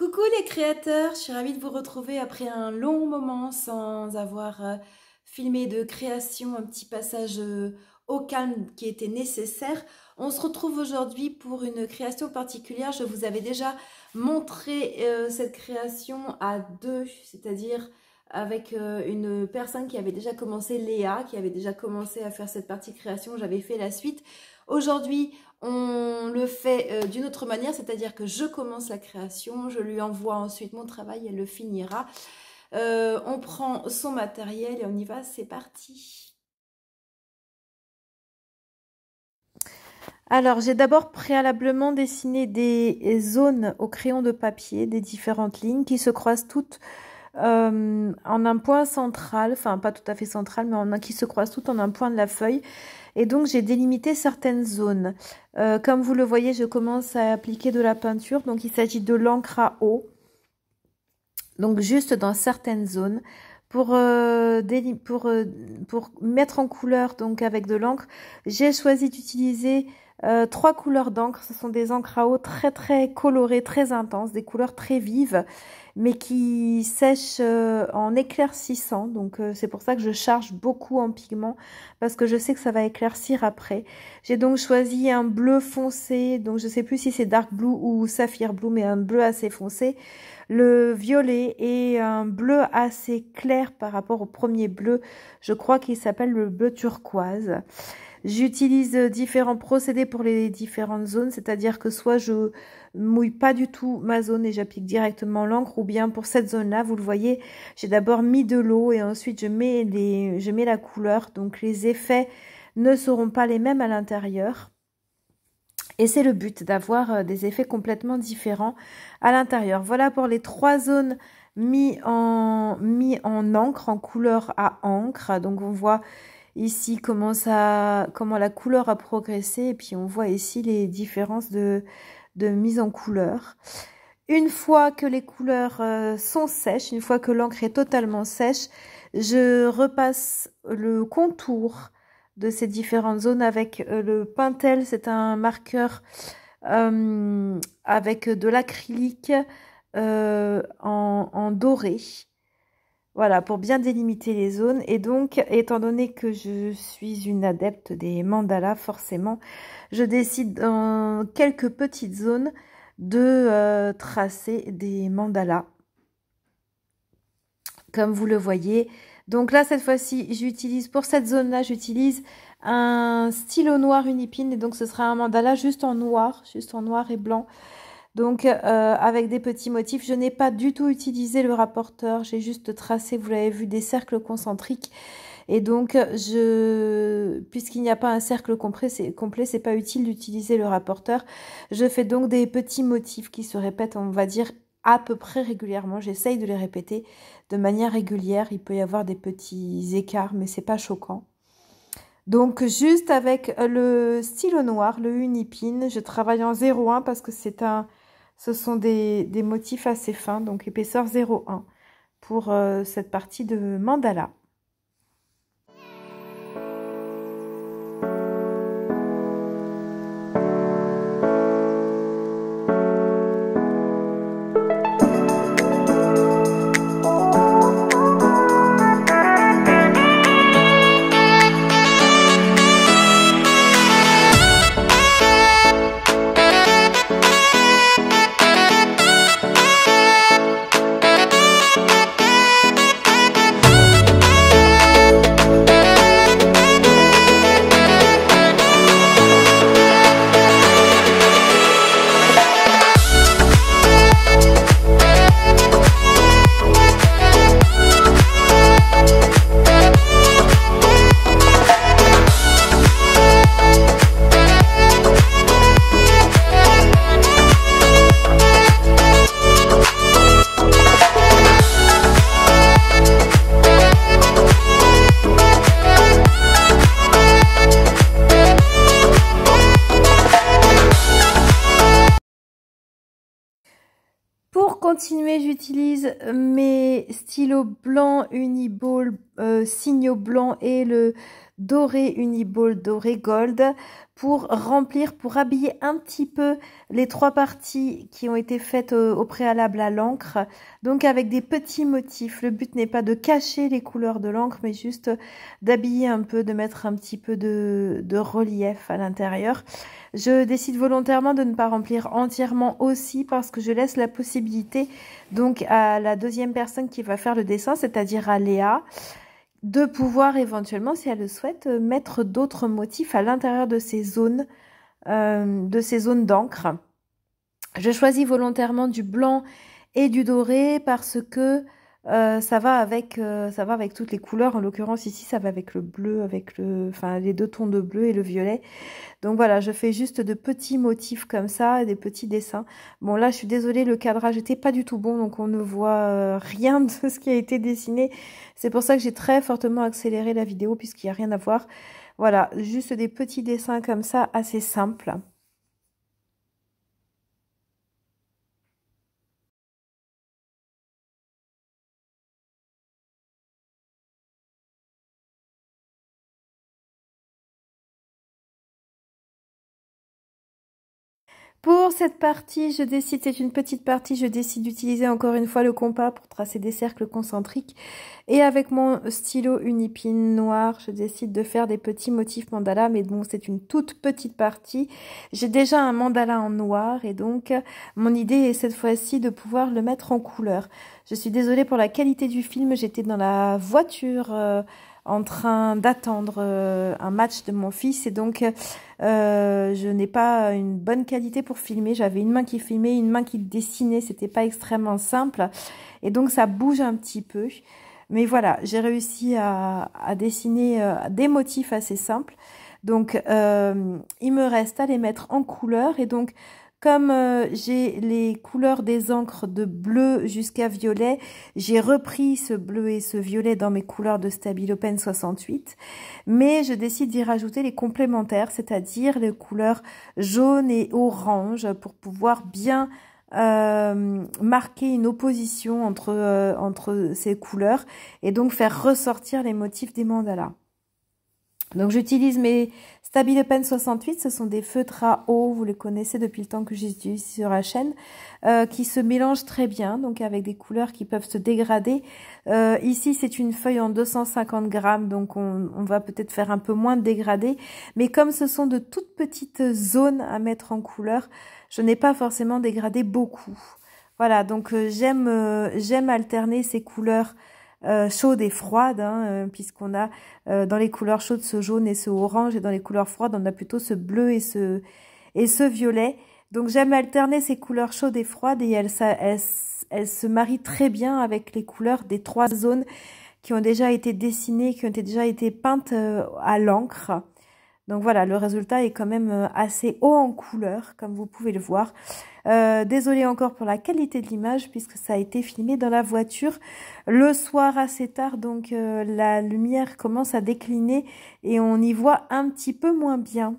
Coucou les créateurs, je suis ravie de vous retrouver après un long moment sans avoir euh, filmé de création, un petit passage euh, au calme qui était nécessaire. On se retrouve aujourd'hui pour une création particulière. Je vous avais déjà montré euh, cette création à deux, c'est-à-dire avec une personne qui avait déjà commencé, Léa, qui avait déjà commencé à faire cette partie création. J'avais fait la suite. Aujourd'hui, on le fait euh, d'une autre manière, c'est-à-dire que je commence la création, je lui envoie ensuite mon travail, elle le finira. Euh, on prend son matériel et on y va, c'est parti. Alors, j'ai d'abord préalablement dessiné des zones au crayon de papier, des différentes lignes qui se croisent toutes euh, en un point central, enfin pas tout à fait central, mais en un, qui se croisent toutes en un point de la feuille. Et donc, j'ai délimité certaines zones. Euh, comme vous le voyez, je commence à appliquer de la peinture. Donc, il s'agit de l'encre à eau. Donc, juste dans certaines zones. Pour, euh, euh, pour, mettre en couleur, donc avec de l'encre, j'ai choisi d'utiliser trois couleurs d'encre. Ce sont des encres à eau très très colorées, très intenses, des couleurs très vives mais qui sèche euh, en éclaircissant. Donc euh, c'est pour ça que je charge beaucoup en pigment parce que je sais que ça va éclaircir après. J'ai donc choisi un bleu foncé, donc je sais plus si c'est dark blue ou saphir blue, mais un bleu assez foncé. Le violet est un bleu assez clair par rapport au premier bleu. Je crois qu'il s'appelle le bleu turquoise. J'utilise euh, différents procédés pour les différentes zones, c'est-à-dire que soit je mouille pas du tout ma zone et j'applique directement l'encre, ou bien pour cette zone-là, vous le voyez, j'ai d'abord mis de l'eau et ensuite je mets, les, je mets la couleur, donc les effets ne seront pas les mêmes à l'intérieur. Et c'est le but d'avoir euh, des effets complètement différents à l'intérieur. Voilà pour les trois zones mis en, mis en encre, en couleur à encre. Donc on voit ici comment, ça, comment la couleur a progressé et puis on voit ici les différences de, de mise en couleur. Une fois que les couleurs euh, sont sèches, une fois que l'encre est totalement sèche, je repasse le contour de ces différentes zones avec euh, le Pintel. C'est un marqueur euh, avec de l'acrylique en, doré. Voilà, pour bien délimiter les zones. Et donc, étant donné que je suis une adepte des mandalas, forcément, je décide dans quelques petites zones de euh, tracer des mandalas. Comme vous le voyez. Donc là, cette fois-ci, j'utilise, pour cette zone-là, j'utilise un stylo noir unipine. Et donc, ce sera un mandala juste en noir, juste en noir et blanc. Donc euh, avec des petits motifs, je n'ai pas du tout utilisé le rapporteur, j'ai juste tracé, vous l'avez vu, des cercles concentriques. Et donc, je, puisqu'il n'y a pas un cercle complet, c'est pas utile d'utiliser le rapporteur. Je fais donc des petits motifs qui se répètent, on va dire, à peu près régulièrement. J'essaye de les répéter de manière régulière. Il peut y avoir des petits écarts, mais c'est pas choquant. Donc juste avec le stylo noir, le Unipin, je travaille en 01 parce que c'est un ce sont des, motifs assez fins, donc épaisseur 0,1 pour euh, cette partie de mandala. continuer, j'utilise mes stylos blancs Uniball, euh, signaux blancs et le doré uniball doré gold pour remplir, pour habiller un petit peu les trois parties qui ont été faites euh, au, préalable à l'encre. Donc avec des petits motifs. Le but n'est pas de cacher les couleurs de l'encre, mais juste d'habiller un peu, de mettre un petit peu de, de relief à l'intérieur. Je décide volontairement de ne pas remplir entièrement aussi parce que je laisse la possibilité donc à la deuxième personne qui va faire le dessin, c'est-à-dire à Léa, de pouvoir éventuellement, si elle le souhaite, euh, mettre d'autres motifs à l'intérieur de ces zones, euh, de ces zones d'encre. Je choisis volontairement du blanc et du doré parce que euh, ça va avec euh, ça va avec toutes les couleurs. En l'occurrence ici, ça va avec le bleu, avec le, enfin les deux tons de bleu et le violet. Donc voilà, je fais juste de petits motifs comme ça, des petits dessins. Bon là, je suis désolée, le cadrage était pas du tout bon, donc on ne voit euh, rien de ce qui a été dessiné. C'est pour ça que j'ai très fortement accéléré la vidéo puisqu'il n'y a rien à voir. Voilà, juste des petits dessins comme ça, assez simples. Pour cette partie, je décide, c'est une petite partie, je décide d'utiliser encore une fois le compas pour tracer des cercles concentriques. Et avec mon stylo unipine noir, je décide de faire des petits motifs mandala, mais bon, c'est une toute petite partie. J'ai déjà un mandala en noir et donc mon idée est cette fois-ci de pouvoir le mettre en couleur. Je suis désolée pour la qualité du film, j'étais dans la voiture... Euh, en train d'attendre euh, un match de mon fils et donc euh, je n'ai pas une bonne qualité pour filmer. J'avais une main qui filmait, une main qui dessinait, c'était pas extrêmement simple et donc ça bouge un petit peu. Mais voilà, j'ai réussi à, dessiner euh, des motifs assez simples. Donc il me reste à les mettre en couleur et donc comme euh, j'ai les couleurs des encres de bleu jusqu'à violet, j'ai repris ce bleu et ce violet dans mes couleurs de Stabilopen 68, mais je décide d'y rajouter les complémentaires, c'est-à-dire les couleurs jaune et orange pour pouvoir bien euh, marquer une opposition entre, euh, entre ces couleurs et donc faire ressortir les motifs des mandalas. Donc j'utilise mes Pen 68, ce sont des feutres à eau, vous les connaissez depuis le temps que j'utilise sur la chaîne, euh, qui se mélangent très bien, donc avec des couleurs qui peuvent se dégrader. Euh, ici c'est une feuille en 250 grammes, donc on, va peut-être faire un peu moins de dégradé, mais comme ce sont de toutes petites zones à mettre en couleur, je n'ai pas forcément dégradé beaucoup. Voilà, donc euh, j'aime j'aime alterner ces couleurs euh, chaudes et froides, hein, euh, puisqu'on a euh, dans les couleurs chaudes ce jaune et ce orange, et dans les couleurs froides, on a plutôt ce bleu et ce, et ce violet. Donc j'aime alterner ces couleurs chaudes et froides, et elles, se marient très bien avec les couleurs des trois zones qui ont déjà été dessinées, qui ont déjà été peintes euh, à l'encre. Donc voilà, le résultat est quand même assez haut en couleurs comme vous pouvez le voir. Euh, désolée encore pour la qualité de l'image puisque ça a été filmé dans la voiture. Le soir assez tard, donc euh, la lumière commence à décliner et on y voit un petit peu moins bien.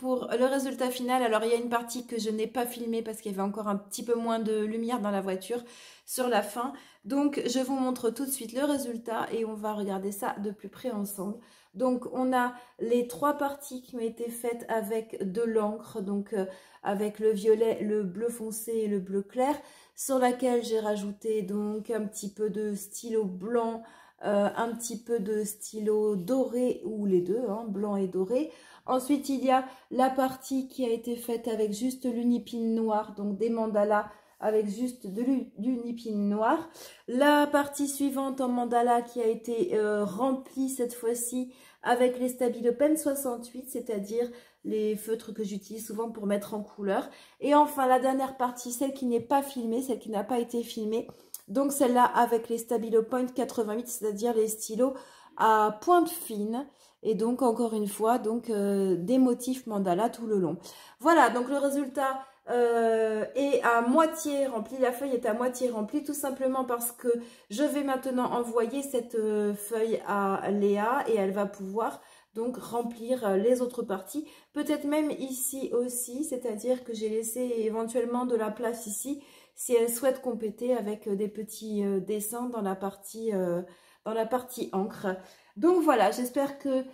pour le résultat final. Alors il y a une partie que je n'ai pas filmée parce qu'il y avait encore un petit peu moins de lumière dans la voiture sur la fin. Donc je vous montre tout de suite le résultat et on va regarder ça de plus près ensemble. Donc on a les trois parties qui m'ont été faites avec de l'encre, donc euh, avec le violet, le bleu foncé et le bleu clair, sur laquelle j'ai rajouté donc un petit peu de stylo blanc, euh, un petit peu de stylo doré ou les deux, hein, blanc et doré. Ensuite, il y a la partie qui a été faite avec juste l'unipine noire, donc des mandalas avec juste de l'unipine noire. La partie suivante en mandala qui a été euh, remplie cette fois-ci avec les pen 68, c'est-à-dire les feutres que j'utilise souvent pour mettre en couleur. Et enfin, la dernière partie, celle qui n'est pas filmée, celle qui n'a pas été filmée, donc celle-là avec les Stabilo Point 88, c'est-à-dire les stylos à pointe fine. Et donc encore une fois, donc euh, des motifs mandala tout le long. Voilà, donc le résultat euh, est à moitié rempli. La feuille est à moitié remplie tout simplement parce que je vais maintenant envoyer cette euh, feuille à Léa et elle va pouvoir donc remplir les autres parties. Peut-être même ici aussi, c'est-à-dire que j'ai laissé éventuellement de la place ici si elle souhaite compéter avec euh, des petits euh, dessins dans la partie, euh, dans la partie encre. Donc voilà, j'espère que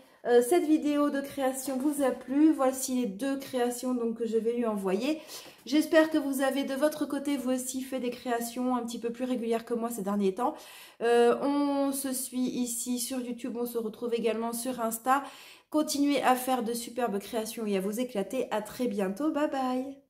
cette vidéo de création vous a plu. Voici les deux créations donc, que je vais lui envoyer. J'espère que vous avez de votre côté, vous aussi, fait des créations un petit peu plus régulières que moi ces derniers temps. on se suit ici sur YouTube, on se retrouve également sur Insta. Continuez à faire de superbes créations et à vous éclater. À très bientôt. Bye bye